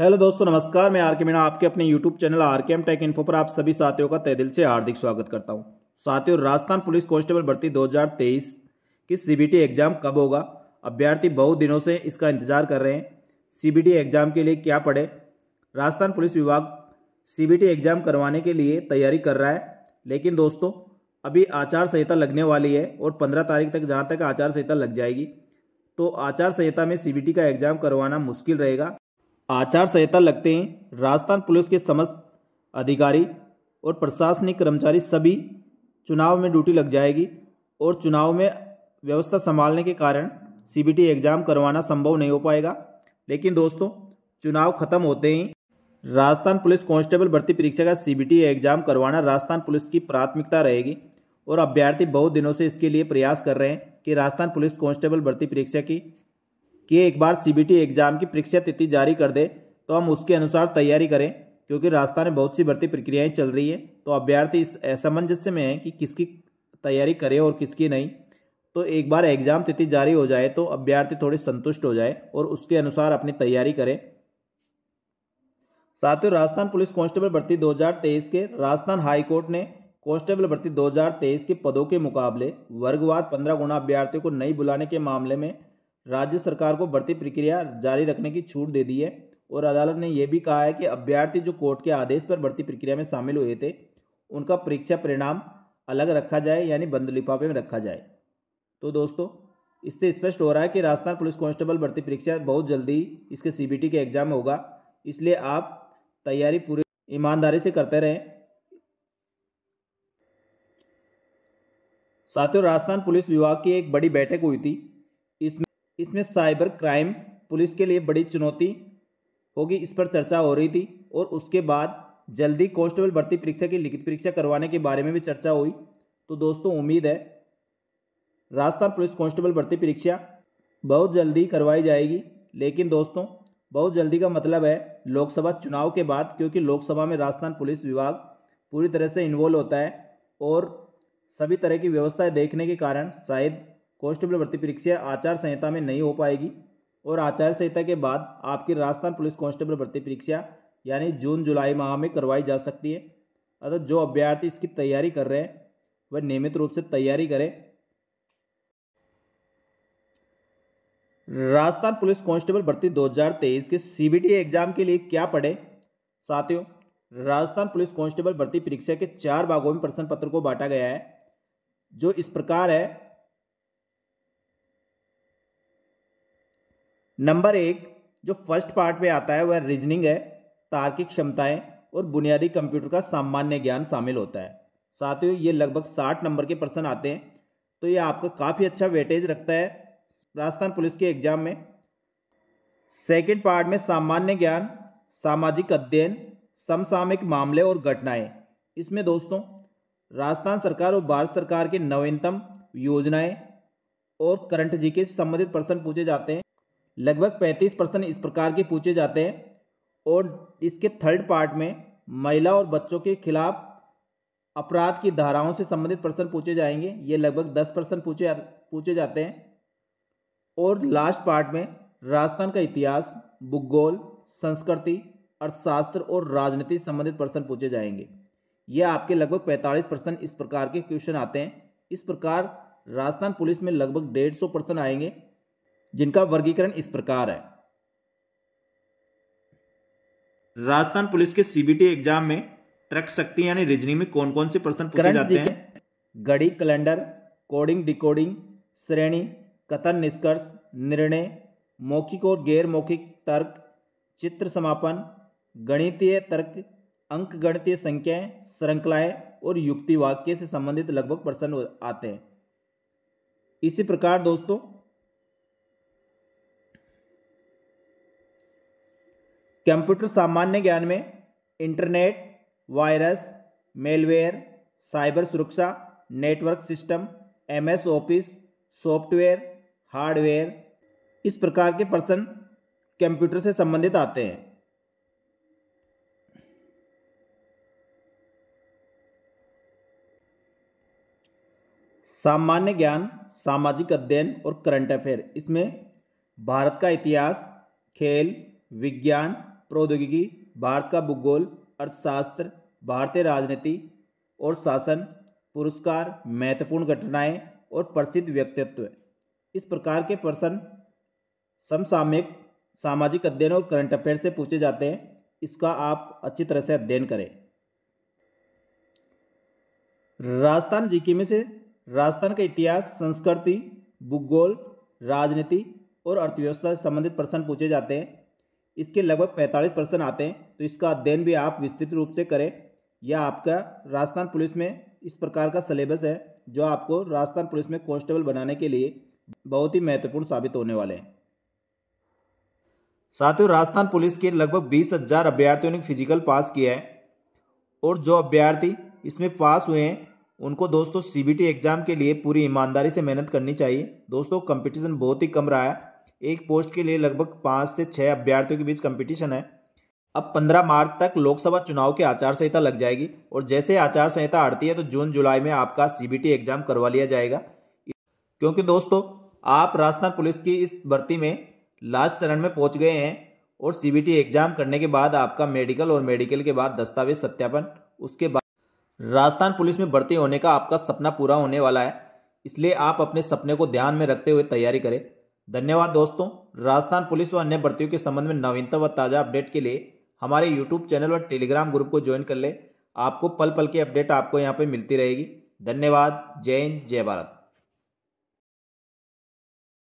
hello दोस्तों नमस्कार मैं आर के मीणा आपके अपने YouTube channel R K M tech info पर आप सभी साथियों का तय दिल से हार्दिक स्वागत करता हूं साथियों राजस्थान पुलिस कांस्टेबल भर्ती 2023 की सीबीटी एग्जाम कब होगा अभ्यर्थी बहुत दिनों से इसका इंतजार कर रहे हैं सीबीटी एग्जाम के लिए क्या पढ़े राजस्थान पुलिस विभाग सी एग्जाम करवाने के लिए तैयारी कर रहा है लेकिन दोस्तों अभी आचार संहिता लगने वाली है और पंद्रह तारीख तक जहाँ तक आचार संहिता लग जाएगी तो आचार संहिता में सी का एग्जाम करवाना मुश्किल रहेगा आचार संहिता लगते हैं राजस्थान पुलिस के समस्त अधिकारी और प्रशासनिक कर्मचारी सभी चुनाव में ड्यूटी लग जाएगी और चुनाव में व्यवस्था संभालने के कारण सीबीटी एग्ज़ाम करवाना संभव नहीं हो पाएगा लेकिन दोस्तों चुनाव खत्म होते ही राजस्थान पुलिस कांस्टेबल भर्ती परीक्षा का सीबीटी एग्ज़ाम करवाना राजस्थान पुलिस की प्राथमिकता रहेगी और अभ्यर्थी बहुत दिनों से इसके लिए प्रयास कर रहे हैं कि राजस्थान पुलिस कांस्टेबल भर्ती परीक्षा की कि एक बार सीबीटी एग्ज़ाम की परीक्षा तिथि जारी कर दे तो हम उसके अनुसार तैयारी करें क्योंकि राजस्थान में बहुत सी भर्ती प्रक्रियाएं चल रही है तो अभ्यर्थी इस असमंजस्य में है कि किसकी तैयारी करें और किसकी नहीं तो एक बार एग्ज़ाम तिथि जारी हो जाए तो अभ्यर्थी थोड़े संतुष्ट हो जाए और उसके अनुसार अपनी तैयारी करें साथियों राजस्थान पुलिस कांस्टेबल भर्ती 2023 के राजस्थान हाईकोर्ट ने कांस्टेबल भर्ती 2023 के पदों के मुकाबले वर्गवार पंद्रह गुणा अभ्यर्थियों को नहीं बुलाने के मामले में राज्य सरकार को भर्ती प्रक्रिया जारी रखने की छूट दे दी है और अदालत ने यह भी कहा है कि अभ्यर्थी जो कोर्ट के आदेश पर भर्ती प्रक्रिया में शामिल हुए थे उनका परीक्षा परिणाम अलग रखा जाए यानी बंद लिफाफे में रखा जाए तो दोस्तों इससे स्पष्ट हो रहा है कि राजस्थान पुलिस कांस्टेबल भर्ती परीक्षा बहुत जल्दी इसके सीबीटी के एग्जाम होगा इसलिए आप तैयारी पूरी ईमानदारी से करते रहें साथियों राजस्थान पुलिस विभाग की एक बड़ी बैठक हुई थी इसमें साइबर क्राइम पुलिस के लिए बड़ी चुनौती होगी इस पर चर्चा हो रही थी और उसके बाद जल्दी कांस्टेबल भर्ती परीक्षा की लिखित परीक्षा करवाने के बारे में भी चर्चा हुई तो दोस्तों उम्मीद है राजस्थान पुलिस कांस्टेबल भर्ती परीक्षा बहुत जल्दी करवाई जाएगी लेकिन दोस्तों बहुत जल्दी का मतलब है लोकसभा चुनाव के बाद क्योंकि लोकसभा में राजस्थान पुलिस विभाग पूरी तरह से इन्वॉल्व होता है और सभी तरह की व्यवस्थाएं देखने के कारण शायद कांस्टेबल भर्ती परीक्षा आचार संहिता में नहीं हो पाएगी और आचार संहिता के बाद आपकी राजस्थान पुलिस कांस्टेबल भर्ती परीक्षा यानी जून जुलाई माह में करवाई जा सकती है अतः जो अभ्यर्थी इसकी तैयारी कर रहे हैं वह नियमित रूप से तैयारी करें राजस्थान पुलिस कांस्टेबल भर्ती 2023 के सीबीटी एग्जाम के लिए क्या पढ़े साथियों राजस्थान पुलिस कांस्टेबल भर्ती परीक्षा के चार भागों में प्रश्न पत्र को बांटा गया है जो इस प्रकार है नंबर एक जो फर्स्ट पार्ट में आता है वह रीजनिंग है तार्किक क्षमताएं और बुनियादी कंप्यूटर का सामान्य ज्ञान शामिल होता है साथ ही ये लगभग साठ नंबर के प्रश्न आते हैं तो ये आपका काफ़ी अच्छा वेटेज रखता है राजस्थान पुलिस के एग्जाम में सेकेंड पार्ट में सामान्य ज्ञान सामाजिक अध्ययन समसामयिक मामले और घटनाएं इसमें दोस्तों राजस्थान सरकार और भारत सरकार के नवीनतम योजनाएं और करंट जी के संबंधित प्रश्न पूछे जाते हैं लगभग 35 परसेंट इस प्रकार के पूछे जाते हैं और इसके थर्ड पार्ट में महिला और बच्चों के खिलाफ अपराध की धाराओं से संबंधित प्रश्न पूछे जाएंगे ये लगभग दस परसेंट पूछे पूछे जाते हैं और लास्ट पार्ट में राजस्थान का इतिहास भूगोल संस्कृति अर्थशास्त्र और राजनीति संबंधित प्रश्न पूछे जाएंगे ये आपके लगभग 45 परसेंट इस प्रकार के क्वेश्चन आते हैं इस प्रकार राजस्थान पुलिस में लगभग डेढ़ सौ परसेंट आएंगे जिनका वर्गीकरण इस प्रकार है राजस्थान पुलिस के सीबीटी एग्जाम में तर्क शक्ति यानी रीजनिंग में कौन कौन से प्रश्न पूछे जाते हैं गड़ी कैलेंडर कोडिंग डिकोडिंग श्रेणी कथन निष्कर्ष निर्णय मौखिक और गैर मौखिक तर्क चित्र समापन गणितीय तर्क अंक गणितीय संख्याएं श्रृंखलाएं और युक्ति वाक्य से संबंधित लगभग प्रश्न आते हैं इसी प्रकार दोस्तों कंप्यूटर सामान्य ज्ञान में इंटरनेट वायरस मेलवेयर साइबर सुरक्षा network system MS office software hardware इस प्रकार के प्रश्न कंप्यूटर से संबंधित आते हैं सामान्य ज्ञान सामाजिक अध्ययन और करंट अफेयर इसमें भारत का इतिहास खेल विज्ञान प्रौद्योगिकी भारत का भूगोल अर्थशास्त्र भारतीय राजनीति और शासन पुरस्कार महत्वपूर्ण घटनाएं और प्रसिद्ध व्यक्तित्व इस प्रकार के प्रश्न समसामयिक सामाजिक अध्ययन और करंट अफेयर से पूछे जाते हैं इसका आप अच्छी तरह से अध्ययन करें राजस्थान जीके में से राजस्थान का इतिहास संस्कृति भूगोल राजनीति और अर्थव्यवस्था से संबंधित प्रश्न पूछे जाते हैं इसके लगभग 45 परसेंट आते हैं तो इसका अध्ययन भी आप विस्तृत रूप से करें यह आपका राजस्थान पुलिस में इस प्रकार का सिलेबस है जो आपको राजस्थान पुलिस में कॉन्स्टेबल बनाने के लिए बहुत ही महत्वपूर्ण साबित होने वाले हैं साथियों राजस्थान पुलिस के लगभग बीस हजार अभ्यर्थियों ने फिजिकल पास किया है और जो अभ्यर्थी इसमें पास हुए हैं उनको दोस्तों सीबीटी एग्ज़ाम के लिए पूरी ईमानदारी से मेहनत करनी चाहिए दोस्तों कंपटीशन बहुत ही कम रहा है एक पोस्ट के लिए लगभग पाँच से छः अभ्यर्थियों के बीच कंपटीशन है अब 15 मार्च तक लोकसभा चुनाव की आचार संहिता लग जाएगी और जैसे आचार संहिता आड़ती है तो जून जुलाई में आपका सीबीटी एग्जाम करवा लिया जाएगा क्योंकि दोस्तों आप राजस्थान पुलिस की इस भर्ती में लास्ट चरण में पहुंच गए हैं और सीबीटी एग्जाम करने के बाद आपका मेडिकल और मेडिकल के बाद दस्तावेज सत्यापन उसके बाद राजस्थान पुलिस में भर्ती होने का आपका सपना पूरा होने वाला है इसलिए आप अपने सपने को ध्यान में रखते हुए तैयारी करें धन्यवाद दोस्तों राजस्थान पुलिस व अन्य भर्तियों के संबंध में नवीनतम व ताज़ा अपडेट के लिए हमारे यूट्यूब चैनल व टेलीग्राम ग्रुप को ज्वाइन कर ले आपको पल पल की अपडेट आपको यहाँ पर मिलती रहेगी धन्यवाद जय हिंद जय भारत